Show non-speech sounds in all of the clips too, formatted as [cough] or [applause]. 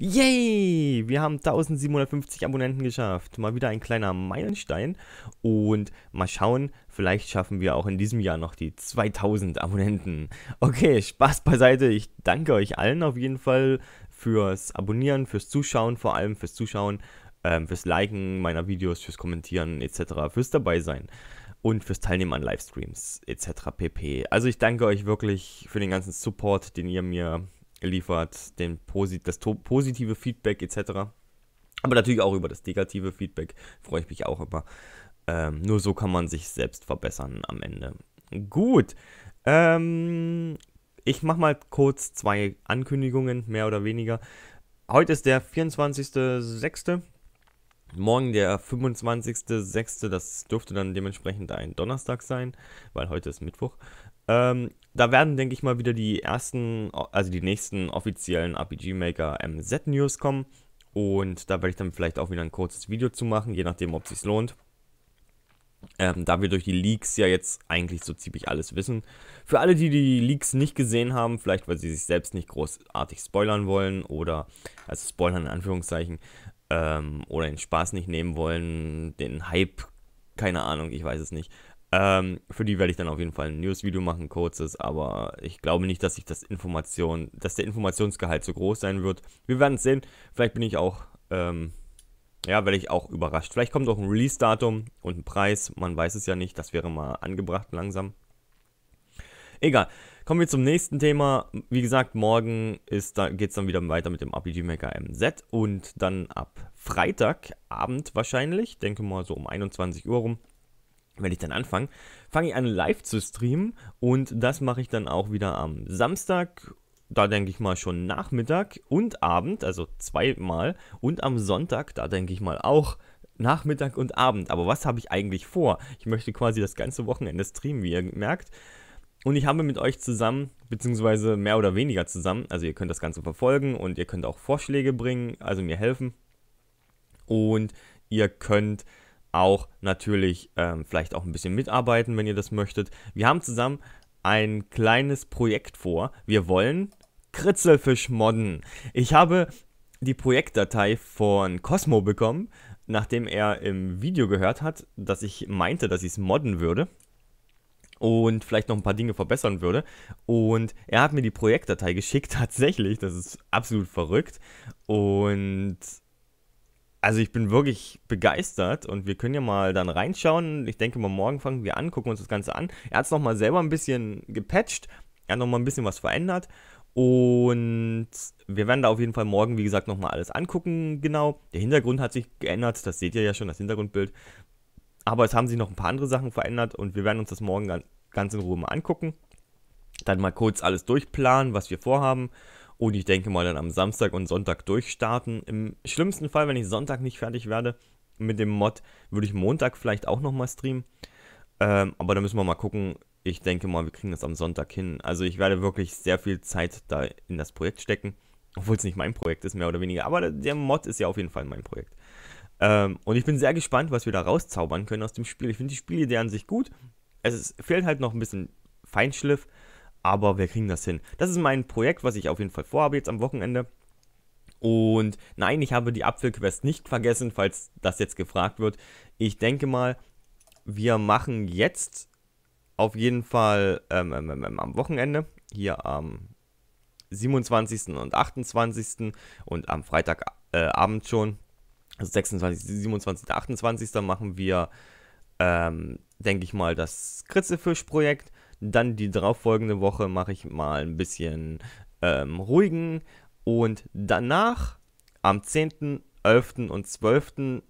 Yay! Wir haben 1750 Abonnenten geschafft. Mal wieder ein kleiner Meilenstein. Und mal schauen, vielleicht schaffen wir auch in diesem Jahr noch die 2000 Abonnenten. Okay, Spaß beiseite. Ich danke euch allen auf jeden Fall fürs Abonnieren, fürs Zuschauen, vor allem fürs Zuschauen, ähm, fürs Liken meiner Videos, fürs Kommentieren etc., fürs Dabeisein und fürs Teilnehmen an Livestreams etc. pp. Also ich danke euch wirklich für den ganzen Support, den ihr mir geliefert, den Posit das positive Feedback etc. Aber natürlich auch über das negative Feedback freue ich mich auch immer. Ähm, nur so kann man sich selbst verbessern am Ende. Gut. Ähm, ich mache mal kurz zwei Ankündigungen, mehr oder weniger. Heute ist der 24.06. Morgen der 25.06., das dürfte dann dementsprechend ein Donnerstag sein, weil heute ist Mittwoch. Ähm, da werden, denke ich mal, wieder die ersten, also die nächsten offiziellen RPG Maker MZ News kommen. Und da werde ich dann vielleicht auch wieder ein kurzes Video zu machen, je nachdem, ob es sich lohnt. Ähm, da wir durch die Leaks ja jetzt eigentlich so ziemlich alles wissen. Für alle, die die Leaks nicht gesehen haben, vielleicht weil sie sich selbst nicht großartig spoilern wollen oder, also spoilern in Anführungszeichen, ähm, oder den Spaß nicht nehmen wollen, den Hype, keine Ahnung, ich weiß es nicht. Ähm, für die werde ich dann auf jeden Fall ein News-Video machen, kurzes, aber ich glaube nicht, dass ich das Information, dass der Informationsgehalt so groß sein wird. Wir werden es sehen. Vielleicht bin ich auch, ähm, ja, werde ich auch überrascht. Vielleicht kommt auch ein Release-Datum und ein Preis. Man weiß es ja nicht. Das wäre mal angebracht langsam. Egal. Kommen wir zum nächsten Thema. Wie gesagt, morgen da, geht es dann wieder weiter mit dem RPG Maker MZ und dann ab Freitagabend wahrscheinlich, denke mal so um 21 Uhr rum, werde ich dann anfangen, fange ich an live zu streamen und das mache ich dann auch wieder am Samstag, da denke ich mal schon Nachmittag und Abend, also zweimal und am Sonntag, da denke ich mal auch Nachmittag und Abend. Aber was habe ich eigentlich vor? Ich möchte quasi das ganze Wochenende streamen, wie ihr merkt. Und ich habe mit euch zusammen, beziehungsweise mehr oder weniger zusammen, also ihr könnt das Ganze verfolgen und ihr könnt auch Vorschläge bringen, also mir helfen. Und ihr könnt auch natürlich ähm, vielleicht auch ein bisschen mitarbeiten, wenn ihr das möchtet. Wir haben zusammen ein kleines Projekt vor. Wir wollen Kritzelfisch modden. Ich habe die Projektdatei von Cosmo bekommen, nachdem er im Video gehört hat, dass ich meinte, dass ich es modden würde und vielleicht noch ein paar Dinge verbessern würde. Und er hat mir die Projektdatei [laughs] geschickt, tatsächlich. Das ist absolut verrückt. Und also ich bin wirklich begeistert und wir können ja mal dann reinschauen. Ich denke mal, morgen fangen wir an, gucken uns das Ganze an. Er hat es nochmal selber ein bisschen gepatcht, er hat nochmal ein bisschen was verändert. Und wir werden da auf jeden Fall morgen, wie gesagt, nochmal alles angucken, genau. Der Hintergrund hat sich geändert, das seht ihr ja schon, das Hintergrundbild. Aber es haben sich noch ein paar andere Sachen verändert und wir werden uns das morgen ganz in Ruhe mal angucken. Dann mal kurz alles durchplanen, was wir vorhaben. Und ich denke mal dann am Samstag und Sonntag durchstarten. Im schlimmsten Fall, wenn ich Sonntag nicht fertig werde mit dem Mod, würde ich Montag vielleicht auch nochmal streamen. Ähm, aber da müssen wir mal gucken. Ich denke mal, wir kriegen das am Sonntag hin. Also ich werde wirklich sehr viel Zeit da in das Projekt stecken. Obwohl es nicht mein Projekt ist, mehr oder weniger. Aber der Mod ist ja auf jeden Fall mein Projekt. Ähm, und ich bin sehr gespannt, was wir da rauszaubern können aus dem Spiel. Ich finde die Spielidee an sich gut. Es ist, fehlt halt noch ein bisschen Feinschliff, aber wir kriegen das hin. Das ist mein Projekt, was ich auf jeden Fall vorhabe jetzt am Wochenende. Und nein, ich habe die Apfelquest nicht vergessen, falls das jetzt gefragt wird. Ich denke mal, wir machen jetzt auf jeden Fall ähm, ähm, ähm, ähm am Wochenende, hier am 27. und 28. und am Freitagabend schon, also 26, 27, 28. machen wir, ähm, denke ich mal, das Kritzefisch-Projekt. Dann die darauffolgende Woche mache ich mal ein bisschen ähm, ruhigen. Und danach am 10., 11. und 12.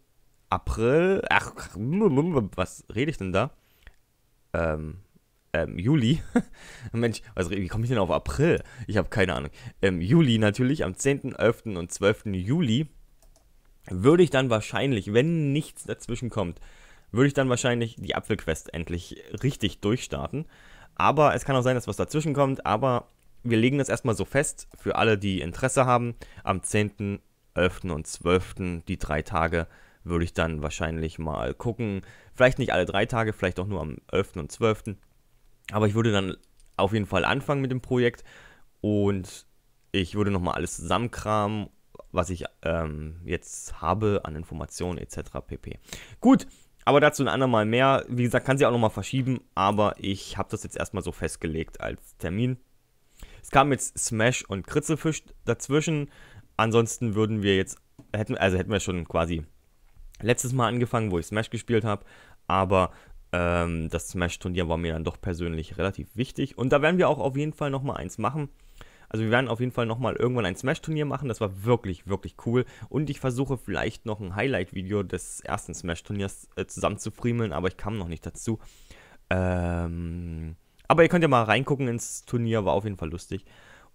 April, ach, was rede ich denn da? Ähm, ähm, Juli. [laughs] Mensch, was, wie komme ich denn auf April? Ich habe keine Ahnung. Ähm, Juli natürlich, am 10., 11. und 12. Juli würde ich dann wahrscheinlich, wenn nichts dazwischen kommt, würde ich dann wahrscheinlich die Apfelquest endlich richtig durchstarten. Aber es kann auch sein, dass was dazwischen kommt, aber wir legen das erstmal so fest für alle, die Interesse haben. Am 10., 11. und 12. die drei Tage würde ich dann wahrscheinlich mal gucken. Vielleicht nicht alle drei Tage, vielleicht auch nur am 11. und 12. Aber ich würde dann auf jeden Fall anfangen mit dem Projekt und ich würde nochmal alles zusammenkramen was ich ähm, jetzt habe an Informationen etc. pp. Gut, aber dazu ein andermal mehr. Wie gesagt, kann sie auch nochmal verschieben, aber ich habe das jetzt erstmal so festgelegt als Termin. Es kam jetzt Smash und Kritzelfisch dazwischen. Ansonsten würden wir jetzt, hätten, also hätten wir schon quasi letztes Mal angefangen, wo ich Smash gespielt habe, aber ähm, das Smash-Turnier war mir dann doch persönlich relativ wichtig und da werden wir auch auf jeden Fall nochmal eins machen. Also wir werden auf jeden Fall nochmal irgendwann ein Smash-Turnier machen. Das war wirklich, wirklich cool. Und ich versuche vielleicht noch ein Highlight-Video des ersten Smash-Turniers äh, zusammenzufriemeln, aber ich kam noch nicht dazu. Ähm, aber ihr könnt ja mal reingucken ins Turnier, war auf jeden Fall lustig.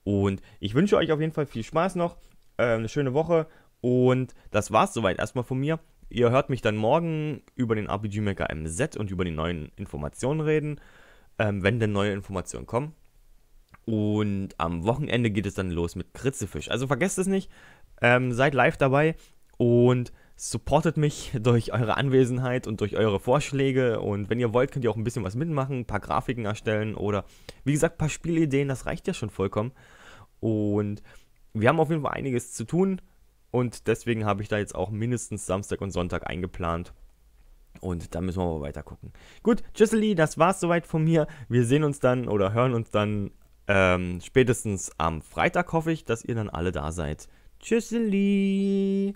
Und ich wünsche euch auf jeden Fall viel Spaß noch, äh, eine schöne Woche und das war's soweit erstmal von mir. Ihr hört mich dann morgen über den RPG Maker MZ und über die neuen Informationen reden, ähm, wenn denn neue Informationen kommen. Und am Wochenende geht es dann los mit Kritzefisch. Also vergesst es nicht, ähm, seid live dabei und supportet mich [laughs] durch eure Anwesenheit und durch eure Vorschläge. Und wenn ihr wollt, könnt ihr auch ein bisschen was mitmachen, ein paar Grafiken erstellen oder wie gesagt, ein paar Spielideen, das reicht ja schon vollkommen. Und wir haben auf jeden Fall einiges zu tun. Und deswegen habe ich da jetzt auch mindestens Samstag und Sonntag eingeplant. Und da müssen wir mal weiter gucken. Gut, tschüsseli, das war's soweit von mir. Wir sehen uns dann oder hören uns dann ähm, spätestens am Freitag hoffe ich, dass ihr dann alle da seid. Tschüsseli!